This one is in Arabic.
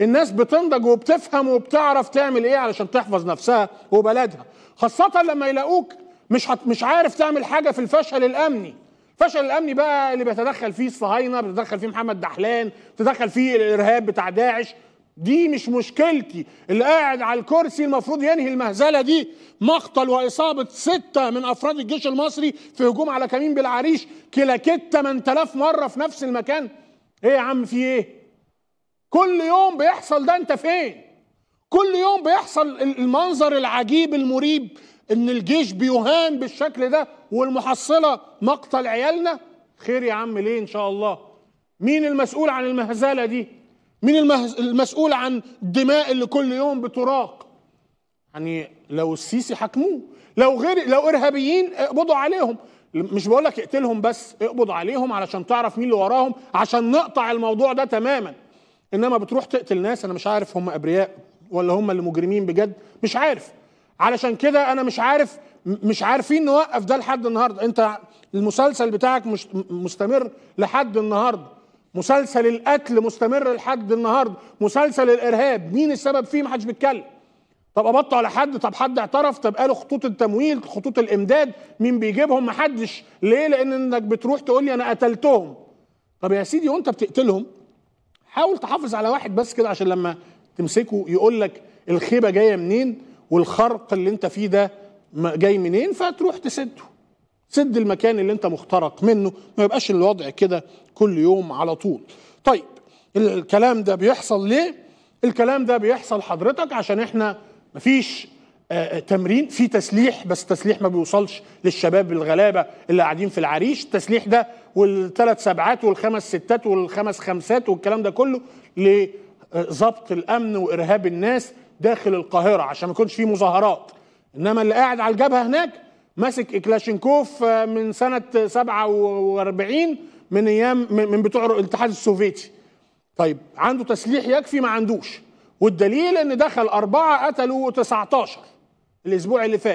الناس بتنضج وبتفهم وبتعرف تعمل ايه علشان تحفظ نفسها وبلدها خاصة لما يلاقوك مش حت مش عارف تعمل حاجة في الفشل الأمني الفشل الأمني بقى اللي بيتدخل فيه الصهاينة بيتدخل فيه محمد دحلان بيتدخل فيه الإرهاب بتاع داعش دي مش مشكلتي اللي قاعد على الكرسي المفروض ينهي المهزلة دي مقتل وإصابة ستة من أفراد الجيش المصري في هجوم على كمين بالعريش كلاكتة من تلاف مرة في نفس المكان إيه يا عم في إيه كل يوم بيحصل ده انت فين كل يوم بيحصل المنظر العجيب المريب ان الجيش بيهان بالشكل ده والمحصله مقتل عيالنا خير يا عم ليه ان شاء الله مين المسؤول عن المهزله دي مين المسؤول عن الدماء اللي كل يوم بتراق يعني لو السيسي حكموه لو غير لو ارهابيين اقبضوا عليهم مش بقول لك اقتلهم بس اقبض عليهم علشان تعرف مين اللي وراهم عشان نقطع الموضوع ده تماما انما بتروح تقتل ناس انا مش عارف هم ابرياء ولا هم اللي مجرمين بجد مش عارف علشان كده انا مش عارف مش عارفين نوقف ده لحد النهارده انت المسلسل بتاعك مش مستمر لحد النهارده مسلسل القتل مستمر لحد النهارده مسلسل الارهاب مين السبب فيه محدش بيتكلم طب قبضتوا على حد طب حد اعترف طب قالوا خطوط التمويل خطوط الامداد مين بيجيبهم محدش ليه لان انك بتروح تقول لي انا قتلتهم طب يا سيدي وانت بتقتلهم حاول تحافظ على واحد بس كده عشان لما تمسكه يقول لك الخيبه جايه منين والخرق اللي انت فيه ده جاي منين فتروح تسده سد المكان اللي انت مخترق منه ما يبقاش الوضع كده كل يوم على طول طيب الكلام ده بيحصل ليه الكلام ده بيحصل حضرتك عشان احنا مفيش آه، آه، تمرين في تسليح بس تسليح ما بيوصلش للشباب الغلابه اللي قاعدين في العريش التسليح ده والثلاث سبعات والخمس ستات والخمس خمسات والكلام ده كله لضبط الامن وارهاب الناس داخل القاهره عشان ما يكونش فيه مظاهرات انما اللي قاعد على الجبهه هناك ماسك كلاشينكوف آه، من سنه 47 من ايام من بتوع الاتحاد السوفيتي طيب عنده تسليح يكفي ما عندوش والدليل ان دخل اربعه قتلوا 19 الاسبوع اللي فات